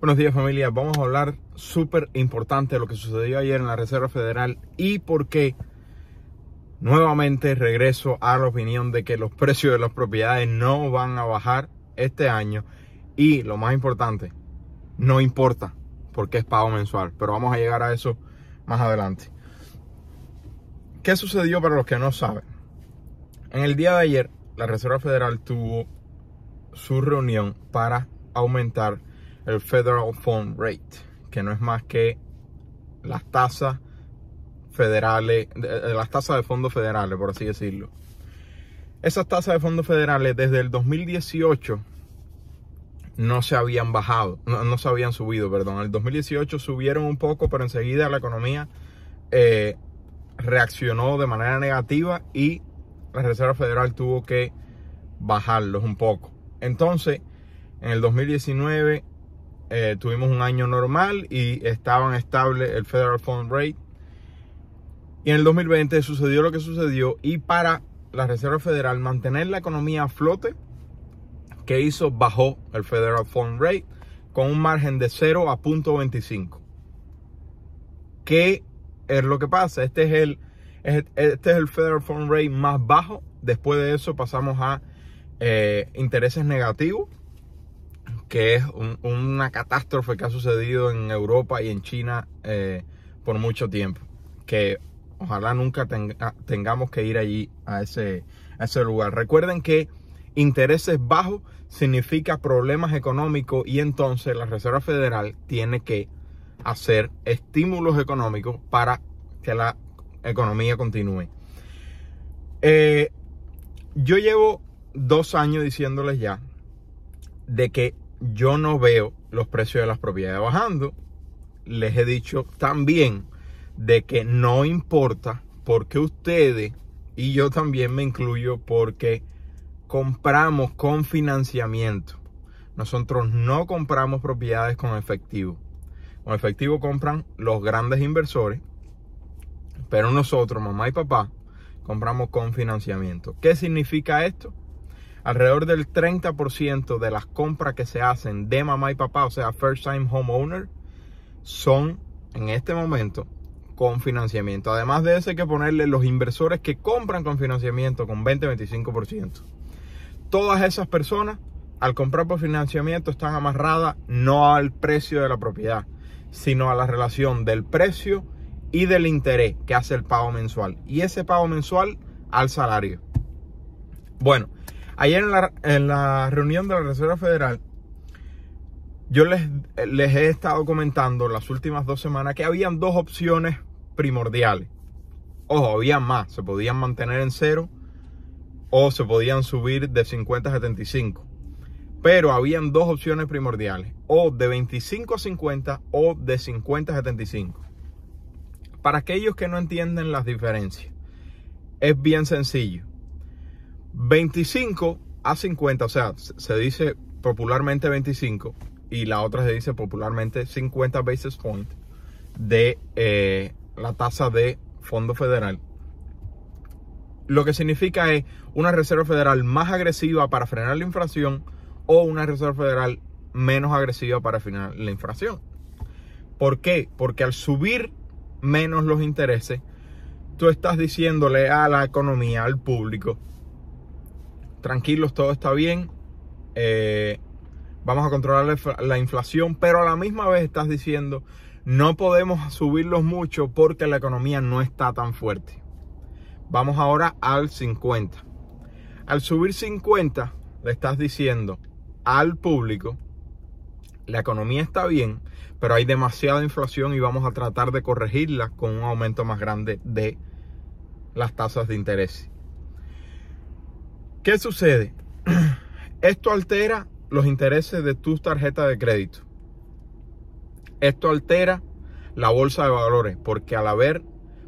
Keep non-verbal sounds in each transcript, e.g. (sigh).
Buenos días familia, vamos a hablar súper importante de lo que sucedió ayer en la Reserva Federal y por qué nuevamente regreso a la opinión de que los (laughs) precios de las propiedades no van a bajar este año y lo más importante, no importa porque es pago mensual, pero vamos a llegar a eso más adelante. ¿Qué sucedió para los que no saben? En el día de ayer la Reserva Federal tuvo su reunión para aumentar el Federal Fund Rate, que no es más que las tasas federales, las tasas de fondos federales, por así decirlo. Esas tasas de fondos federales desde el 2018 no se habían bajado, no, se habían subido, perdón. En el 2018 subieron un poco, pero enseguida la economía eh, reaccionó de manera negativa y la Reserva Federal tuvo que bajarlos un poco. Entonces, en el 2019 eh, tuvimos un año normal y estaban estable el Federal Fund Rate. Y en el 2020 sucedió lo que sucedió y para la Reserva Federal mantener la economía a flote, que hizo? Bajó el Federal Fund Rate con un margen de 0 a 0.25. ¿Qué es lo que pasa? Este es el, este es el Federal Fund Rate más bajo. Después de eso pasamos a eh, intereses negativos que es una catástrofe que ha sucedido en Europa y en China eh, por mucho tiempo. Que ojalá nunca tengamos que ir allí a ese, lugar. Recuerden que intereses bajos significa problemas económicos y entonces la Reserva Federal tiene que hacer estímulos económicos para que la economía continúe. Eh, yo llevo dos años diciéndoles ya de que yo no veo los precios de las propiedades bajando. Les he dicho también de que no importa porque ustedes y yo también me incluyo porque compramos con financiamiento. Nosotros no compramos propiedades con efectivo. Con efectivo compran los grandes inversores, pero nosotros, mamá y papá, compramos con financiamiento. ¿Qué significa esto? Alrededor del 30% de las compras que se hacen de mamá y papá, o sea, first time homeowner, son en este momento con financiamiento. Además de eso hay que ponerle los inversores que compran con financiamiento con 20-25%. Todas esas personas al comprar por financiamiento están amarradas no al precio de la propiedad, sino a la relación del precio y del interés que hace el pago mensual. Y ese pago mensual al salario. Bueno, Ayer en la, reunión de la Reserva Federal, yo les, les he estado comentando las últimas dos semanas que habían dos opciones primordiales. Ojo, había más. Se podían mantener en cero o se podían subir de 50 a 75. Pero habían dos opciones primordiales. O de 25 a 50 o de 50 a 75. Para aquellos que no entienden las diferencias, es bien sencillo. 25 a 50, o sea, se dice popularmente 25 y la otra se dice popularmente 50 basis point de eh, la tasa de fondo federal. Lo que significa es una reserva federal más agresiva para frenar la inflación o una reserva federal menos agresiva para frenar la inflación. ¿Por qué? Porque al subir menos los intereses, tú estás diciéndole a la economía, al público, tranquilos, todo está bien, eh, vamos a controlar la inflación, pero a la misma vez estás diciendo, no podemos subirlos mucho porque la economía no está tan fuerte. Vamos ahora al 50. Al subir 50, le estás diciendo al público, la economía está bien, pero hay demasiada inflación y vamos a tratar de corregirla con un aumento más grande de las tasas de interés. ¿Qué sucede? (clears throat) Esto altera los intereses de tus tarjetas de crédito. Esto altera la bolsa de valores, porque al haber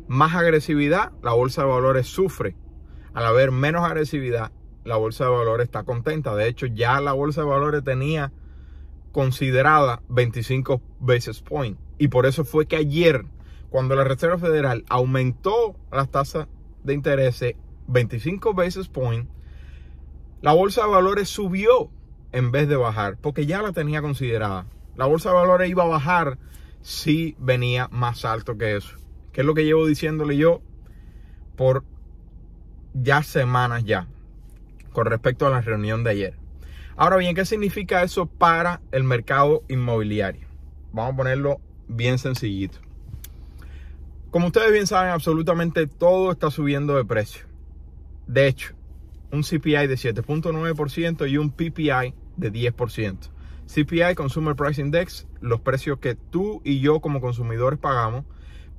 más agresividad, la bolsa de valores sufre. Al haber menos agresividad, la bolsa de valores está contenta. De hecho, ya la bolsa de valores tenía considerada 25 basis points. Y por eso fue que ayer, cuando la Reserva Federal aumentó las tasas de interés 25 basis points, la bolsa de valores subió en vez de bajar, porque ya la tenía considerada. La bolsa de valores iba a bajar si venía más alto que eso. Que es lo que llevo diciéndole yo por ya semanas ya con respecto a la reunión de ayer. Ahora bien, ¿qué significa eso para el mercado inmobiliario? Vamos a ponerlo bien sencillito. Como ustedes bien saben, absolutamente todo está subiendo de precio. De hecho, un CPI de 7.9% y un PPI de 10%. CPI, Consumer Price Index, los precios que tú y yo como consumidores pagamos.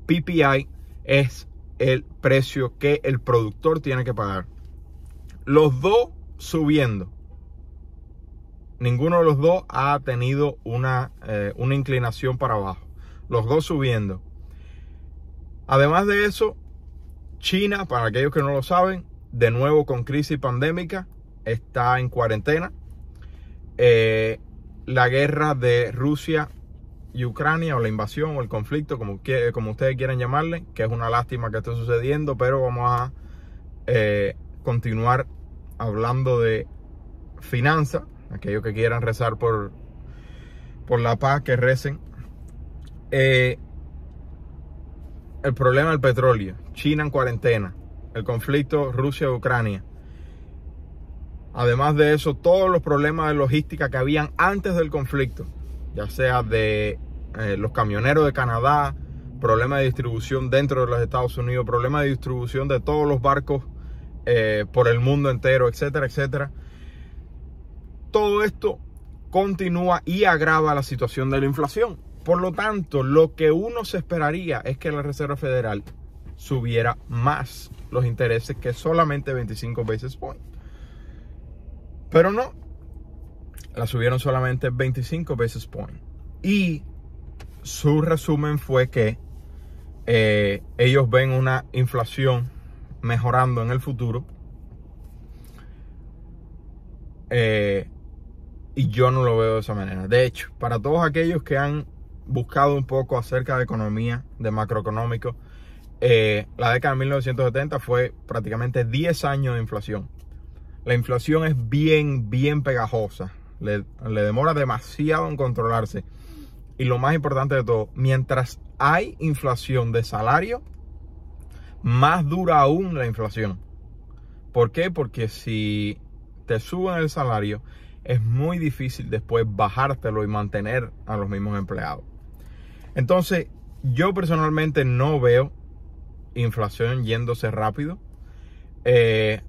PPI es el precio que el productor tiene que pagar. Los dos subiendo. Ninguno de los dos ha tenido una, eh, una inclinación para abajo. Los dos subiendo. Además de eso, China, para aquellos que no lo saben, de nuevo con crisis pandémica, está en cuarentena. Eh, la guerra de Rusia y Ucrania o la invasión o el conflicto, como, como ustedes quieran llamarle, que es una lástima que esté sucediendo, pero vamos a eh, continuar hablando de finanzas. Aquellos que quieran rezar por, por la paz, que recen. Eh, el problema del petróleo, China en cuarentena, el conflicto Rusia-Ucrania. Además de eso, todos los problemas de logística que habían antes del conflicto, ya sea de eh, los camioneros de Canadá, problemas de distribución dentro de los Estados Unidos, problemas de distribución de todos los barcos eh, por el mundo entero, etcétera, etcétera. Todo esto continúa y agrava la situación de la inflación. Por lo tanto, lo que uno se esperaría es que la Reserva Federal subiera más los intereses que solamente 25 veces point, Pero no, la subieron solamente 25 veces point Y su resumen fue que eh, ellos ven una inflación mejorando en el futuro. Eh, y yo no lo veo de esa manera. De hecho, para todos aquellos que han buscado un poco acerca de economía, de macroeconómico, eh, la década de 1970 fue prácticamente 10 años de inflación. La inflación es bien, bien pegajosa. le demora demasiado en controlarse. Y lo más importante de todo, mientras hay inflación de salario, más dura aún la inflación. ¿Por qué? Porque si te suben el salario, es muy difícil después bajártelo y mantener a los mismos empleados. Entonces, yo personalmente no veo inflación yéndose rápido. Eh,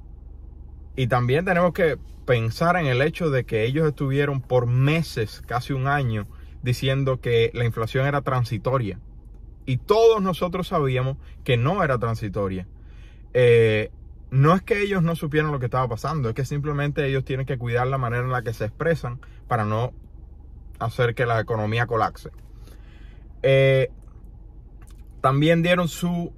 y también tenemos que pensar en el hecho de que ellos estuvieron por meses, casi un año, diciendo que la inflación era transitoria. Y todos nosotros sabíamos que no era transitoria. Eh, no es que ellos no supieran lo que estaba pasando, es que simplemente ellos tienen que cuidar la manera en la que se expresan para no hacer que la economía colapse. Eh, también dieron su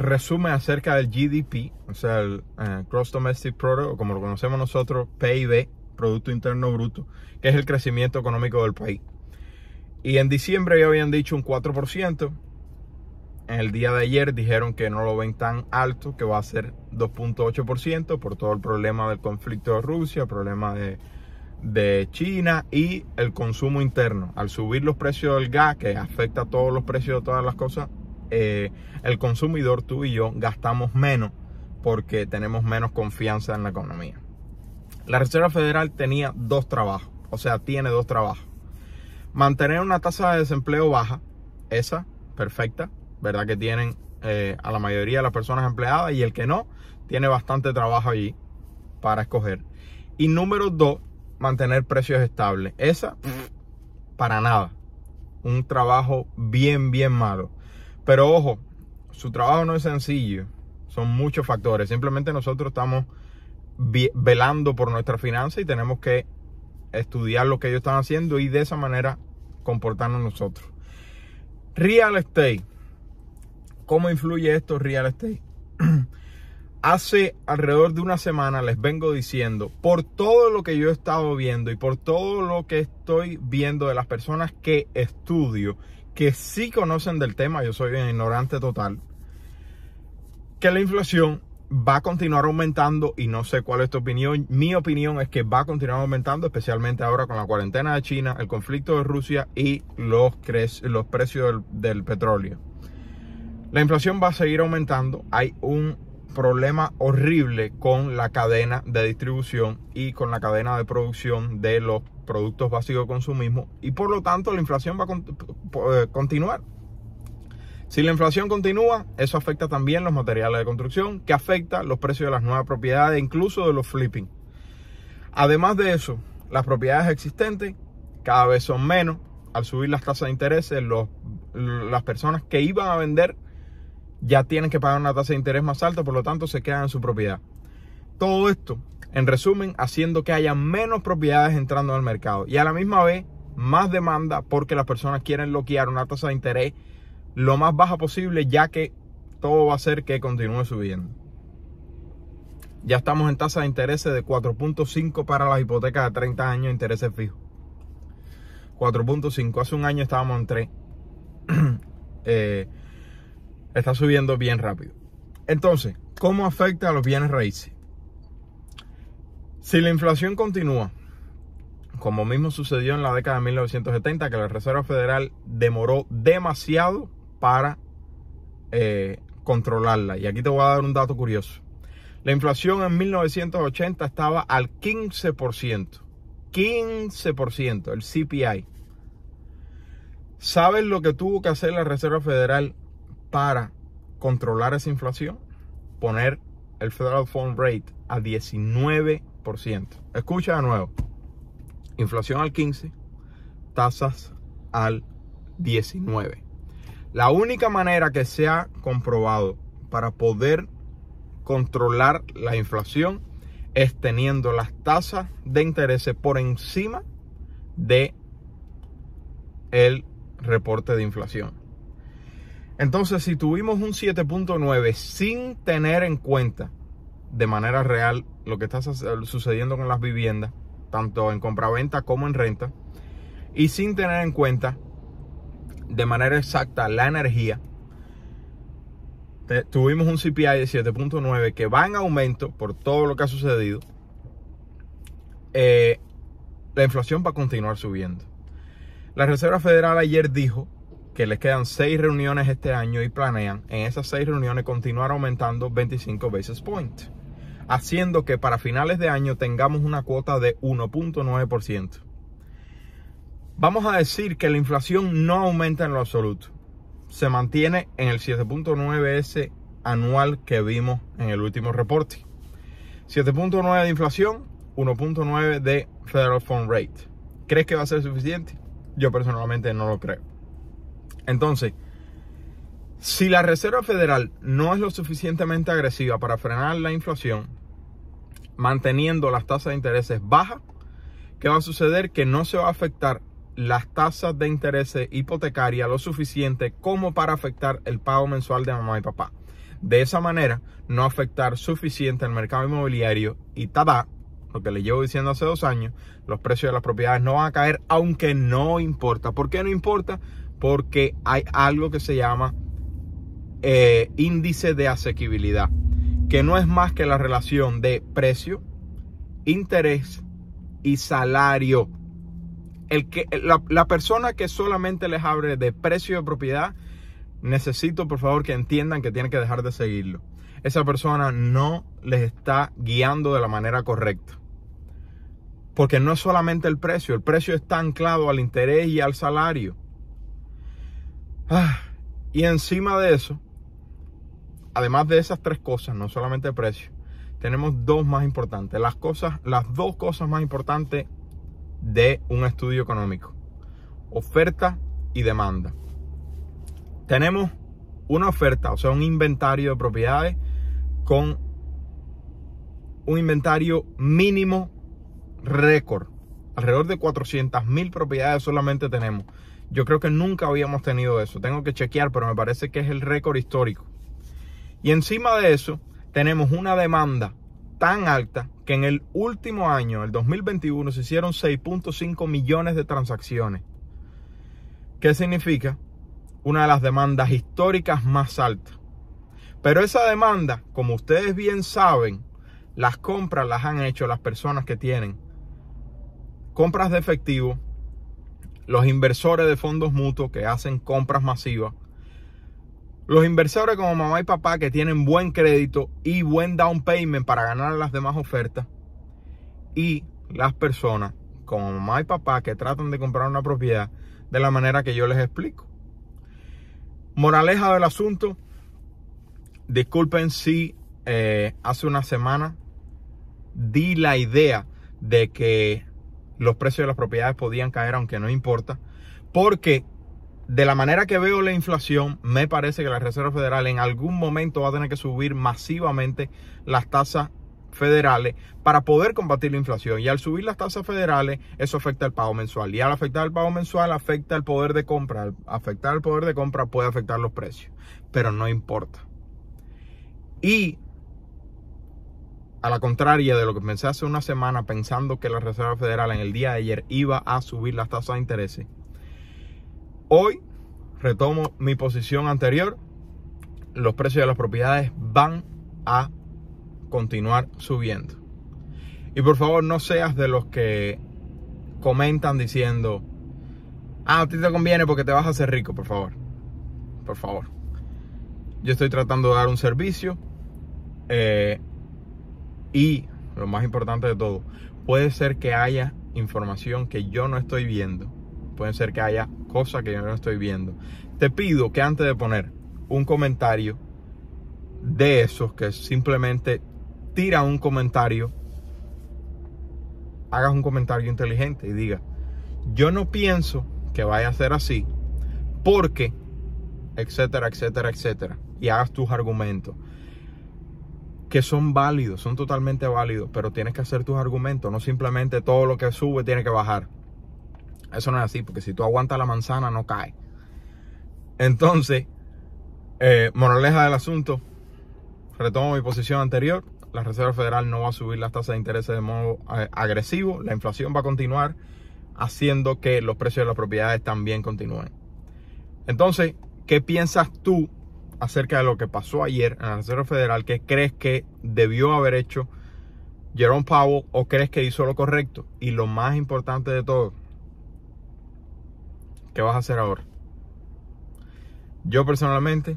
resumen acerca del GDP, o sea, el cross eh, Domestic Product, o como lo conocemos nosotros, PIB, Producto Interno Bruto, que es el crecimiento económico del país. Y en diciembre ya habían dicho un 4%, en el día de ayer dijeron que no lo ven tan alto, que va a ser 2.8% por todo el problema del conflicto de Rusia, problema de, de China y el consumo interno. Al subir los precios del gas, que afecta a todos los precios de todas las cosas, eh, el consumidor, tú y yo, gastamos menos porque tenemos menos confianza en la economía. La Reserva Federal tenía dos trabajos, o sea, tiene dos trabajos. Mantener una tasa de desempleo baja, esa, perfecta, ¿verdad? Que tienen eh, a la mayoría de las personas empleadas y el que no, tiene bastante trabajo allí para escoger. Y número dos, mantener precios estables. Esa, para nada. Un trabajo bien, bien malo. Pero ojo, su trabajo no es sencillo. Son muchos factores. Simplemente nosotros estamos velando por nuestra finanza y tenemos que estudiar lo que ellos están haciendo y de esa manera comportarnos nosotros. Real estate. ¿Cómo influye esto real estate? (clears throat) Hace alrededor de una semana les vengo diciendo, por todo lo que yo he estado viendo y por todo lo que estoy viendo de las personas que estudio que sí conocen del tema, yo soy un ignorante total, que la inflación va a continuar aumentando y no sé cuál es tu opinión. Mi opinión es que va a continuar aumentando, especialmente ahora con la cuarentena de China, el conflicto de Rusia y los, los precios del petróleo. La inflación va a seguir aumentando. Hay un problema horrible con la cadena de distribución y con la cadena de producción de los productos básicos de consumismo y por lo tanto la inflación va a eh, continuar. Si la inflación continúa, eso afecta también los materiales de construcción, que afecta los precios de las nuevas propiedades, incluso de los flipping. Además de eso, las propiedades existentes cada vez son menos. Al subir las tasas de interés, las personas que iban a vender ya tienen que pagar una tasa de interés más alta, por lo tanto se quedan en su propiedad. Todo esto, en resumen, haciendo que haya menos propiedades entrando al mercado y a la misma vez más demanda porque las personas quieren bloquear una tasa de interés lo más baja posible ya que todo va a hacer que continúe subiendo. Ya estamos en tasa de interés de 4.5 para las hipotecas de 30 años de intereses fijos. 4.5, hace un año estábamos en 3. (clears throat) está subiendo bien rápido. Entonces, ¿cómo afecta a los bienes raíces? Si la inflación continúa, como mismo sucedió en la década de 1970, que la Reserva Federal demoró demasiado para eh, controlarla. Y aquí te voy a dar un dato curioso. La inflación en 1980 estaba al 15%. 15%, el CPI. ¿Sabes lo que tuvo que hacer la Reserva Federal para controlar esa inflación, poner el federal fund rate a 19%. Escucha de nuevo. Inflación al 15, tasas al 19. La única manera que se ha comprobado para poder controlar la inflación es teniendo las tasas de interés por encima de el reporte de inflación. Entonces, si tuvimos un 7.9 sin tener en cuenta de manera real lo que está sucediendo con las viviendas, tanto en compraventa como en renta, y sin tener en cuenta de manera exacta la energía, tuvimos un CPI de 7.9 que va en aumento por todo lo que ha sucedido, eh, la inflación va a continuar subiendo. La Reserva Federal ayer dijo que les quedan seis reuniones este año y planean en esas seis reuniones continuar aumentando 25 basis points, haciendo que para finales de año tengamos una cuota de 1.9%. Vamos a decir que la inflación no aumenta en lo absoluto. Se mantiene en el 7.9S anual que vimos en el último reporte. 7.9 de inflación, 1.9 de Federal Fund Rate. ¿Crees que va a ser suficiente? Yo personalmente no lo creo. Entonces, si la Reserva Federal no es lo suficientemente agresiva para frenar la inflación, manteniendo las tasas de intereses bajas, ¿qué va a suceder? Que no se va a afectar las tasas de interés hipotecaria lo suficiente como para afectar el pago mensual de mamá y papá. De esa manera, no afectar suficiente el mercado inmobiliario y tada, lo que le llevo diciendo hace dos años, los precios de las propiedades no van a caer, aunque no importa. ¿Por qué no importa? porque hay algo que se llama eh, índice de asequibilidad, que no es más que la relación de precio, interés y salario. El que, la, la persona que solamente les abre de precio de propiedad, necesito por favor que entiendan que tienen que dejar de seguirlo. Esa persona no les está guiando de la manera correcta. Porque no es solamente el precio, el precio está anclado al interés y al salario. Ah, y encima de eso, además de esas tres cosas, no solamente precio, tenemos dos más importantes. Las cosas, las dos cosas más importantes de un estudio económico. Oferta y demanda. Tenemos una oferta, o sea, un inventario de propiedades con un inventario mínimo récord. Alrededor de 400.000 propiedades solamente tenemos. Yo creo que nunca habíamos tenido eso. Tengo que chequear, pero me parece que es el récord histórico. Y encima de eso, tenemos una demanda tan alta que en el último año, el 2021, se hicieron 6.5 millones de transacciones. ¿Qué significa? Una de las demandas históricas más altas. Pero esa demanda, como ustedes bien saben, las compras las han hecho las personas que tienen compras de efectivo los inversores de fondos mutuos que hacen compras masivas, los inversores como mamá y papá que tienen buen crédito y buen down payment para ganar las demás ofertas, y las personas como mamá y papá que tratan de comprar una propiedad de la manera que yo les explico. Moraleja del asunto, disculpen si eh, hace una semana di la idea de que los precios de las propiedades podían caer, aunque no importa, porque de la manera que veo la inflación, me parece que la Reserva Federal en algún momento va a tener que subir masivamente las tasas federales para poder combatir la inflación. Y al subir las tasas federales, eso afecta el pago mensual. Y al afectar el pago mensual, afecta el poder de compra. Al afectar el poder de compra puede afectar los precios, pero no importa. Y a la contraria de lo que pensé hace una semana pensando que la Reserva Federal en el día de ayer iba a subir las tasas de interés, hoy retomo mi posición anterior. Los precios de las propiedades van a continuar subiendo. Y por favor no seas de los que comentan diciendo, ah, a ti te conviene porque te vas a hacer rico, por favor. Por favor. Yo estoy tratando de dar un servicio. Eh, y lo más importante de todo, puede ser que haya información que yo no estoy viendo. Puede ser que haya cosas que yo no estoy viendo. Te pido que antes de poner un comentario de esos que simplemente tira un comentario, hagas un comentario inteligente y diga, yo no pienso que vaya a ser así porque, etcétera, etcétera, etcétera. Y hagas tus argumentos que son válidos, son totalmente válidos, pero tienes que hacer tus argumentos, no simplemente todo lo que sube tiene que bajar. Eso no es así, porque si tú aguantas la manzana no cae. Entonces, eh, moraleja del asunto, retomo mi posición anterior, la Reserva Federal no va a subir las tasas de interés de modo eh, agresivo, la inflación va a continuar haciendo que los precios de las propiedades también continúen. Entonces, ¿qué piensas tú acerca de lo que pasó ayer en la Reserva Federal, ¿qué crees que debió haber hecho Jerome Powell o crees que hizo lo correcto? Y lo más importante de todo, ¿qué vas a hacer ahora? Yo personalmente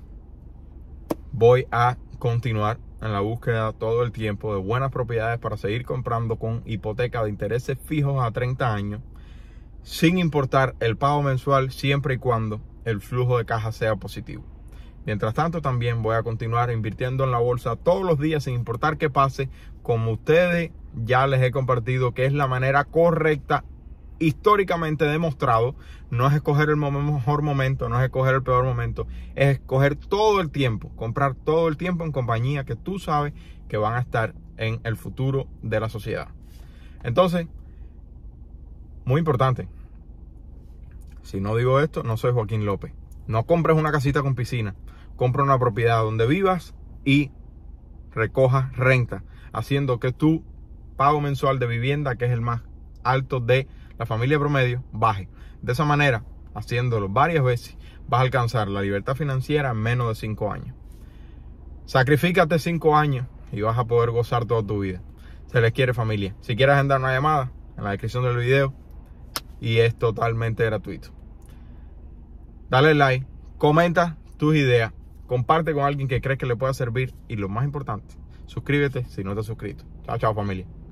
voy a continuar en la búsqueda todo el tiempo de buenas propiedades para seguir comprando con hipoteca de intereses fijos a 30 años, sin importar el pago mensual siempre y cuando el flujo de caja sea positivo. Mientras tanto, también voy a continuar invirtiendo en la bolsa todos los días sin importar qué pase, como ustedes ya les he compartido que es la manera correcta históricamente demostrado, no es escoger el mejor momento, no es escoger el peor momento, es escoger todo el tiempo, comprar todo el tiempo en compañía que tú sabes que van a estar en el futuro de la sociedad. Entonces, muy importante, si no digo esto, no soy Joaquín López. No compres una casita con piscina, compra una propiedad donde vivas y recoja renta, haciendo que tu pago mensual de vivienda, que es el más alto de la familia promedio, baje. De esa manera, haciéndolo varias veces, vas a alcanzar la libertad financiera en menos de 5 años. Sacrifícate 5 años y vas a poder gozar toda tu vida. Se les quiere familia. Si quieres agendar una llamada, en la descripción del video y es totalmente gratuito. Dale like, comenta tus ideas comparte con alguien que crees que le pueda servir y lo más importante, suscríbete si no te has suscrito. Chao, chao familia.